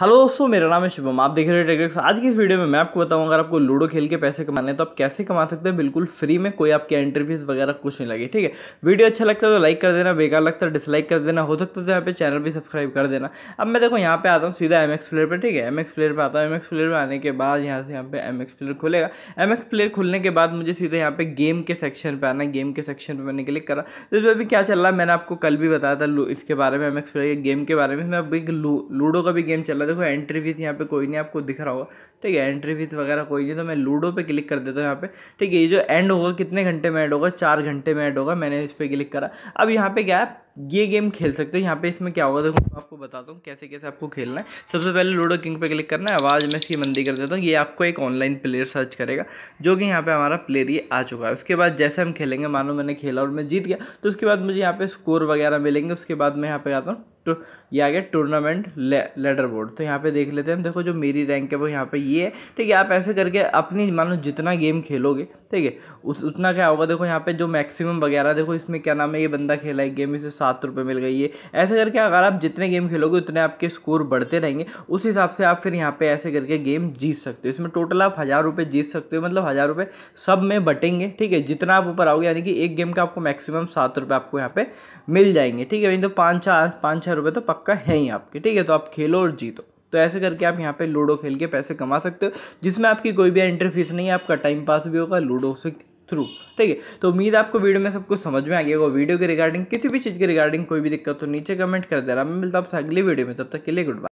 hello दोस्तों मेरा नाम है शुभम आप देख रहे हो टेक्निक्स आज की इस वीडियो में मैं आपको बताऊंगा अगर आपको लूडो खेल के पैसे कमाने हैं तो आप कैसे कमा सकते हैं बिल्कुल फ्री में कोई आपके एंट्री फीस वगैरह कुछ नहीं लगे ठीक है वीडियो अच्छा लगता है तो लाइक कर देना बेकार लगता है डिसलाइक तो कर देना हो सकता है तो यहाँ पे चैनल भी सब्सक्राइब कर देना अब मैं देखो यहाँ पे आता हूँ सीधा एम प्लेयर पर ठीक है एम प्लेयर पर आता हूँ एम प्लेयर पर आने के बाद यहाँ से यहाँ पे एम प्लेयर खुलेगा एम प्लेयर खुलने के बाद मुझे सीधे यहाँ पे गेम के सेक्शन पर आना गेम के सेक्शन पर मैंने क्लिक करा तो इसमें अभी क्या चल रहा है मैंने आपको कल भी बताया था इसके बारे में एम प्लेयर के गेम के बारे में इसमें अभी लूडो का भी गेम चल चला देखो एंट्री फीस यहाँ पे कोई नहीं आपको दिख रहा होगा ठीक है एंट्री फीस वगैरह कोई नहीं तो मैं लूडो पे क्लिक कर देता हूँ यहाँ पे ठीक है ये जो एंड होगा कितने घंटे में ऐड होगा चार घंटे में ऐड होगा मैंने इस पर क्लिक करा अब यहाँ पे क्या है ये गेम खेल सकते हो यहाँ पे इसमें क्या होगा देखो मैं आपको बताता हूँ कैसे कैसे आपको खेलना है सबसे पहले लूडो किंग पे क्लिक करना है आवाज़ में इसकी मंदी कर देता हूँ ये आपको एक ऑनलाइन प्लेयर सर्च करेगा जो कि यहाँ पे हमारा प्लेयर ये आ चुका है उसके बाद जैसे हम खेलेंगे मानो मैंने खेला और मैं जीत गया तो उसके बाद मुझे यहाँ पे स्कोर वगैरह मिलेंगे उसके बाद मैं यहाँ पे आता हूँ तो ये आ गया टूर्नामेंट लेडर बोर्ड तो यहाँ पे देख लेते हैं देखो जो मेरी रैंक है वो यहाँ पे ये है ठीक है आप ऐसे करके अपनी मानो जितना गेम खेलोगे ठीक है उस उतना क्या होगा देखो यहाँ पे जो मैक्सिमम वगैरह देखो इसमें क्या नाम है ये बंदा खेला है गेम इसे सात रुपये मिल गई है ऐसे करके अगर आप जितने गेम खेलोगे उतने आपके स्कोर बढ़ते रहेंगे उस हिसाब से आप फिर यहाँ पर ऐसे करके गेम जीत सकते हो इसमें टोटल आप हज़ार रुपये जीत सकते हो मतलब हज़ार रुपये सब में बटेंगे ठीक है जितना आप ऊपर आओगे यानी कि एक गेम का आपको मैक्सिमम सात आपको यहाँ पे मिल जाएंगे ठीक है तो पाँच छः पाँच छः हज़ार रुपये तो पक्का है ही आपके ठीक है तो आप खेलो और जीतो तो ऐसे करके आप यहाँ पे लूडो खेल के पैसे कमा सकते हो जिसमें आपकी कोई भी एंट्री फीस नहीं है आपका टाइम पास भी होगा लूडो से थ्रू ठीक है तो उम्मीद आपको वीडियो में सब कुछ समझ में आ गया होगा वीडियो के रिगार्डिंग किसी भी चीज़ के रिगार्डिंग कोई भी दिक्कत हो नीचे कमेंट कर देना मैं मिलता आपसे अगली वीडियो में तब तक के लिए गुड बाय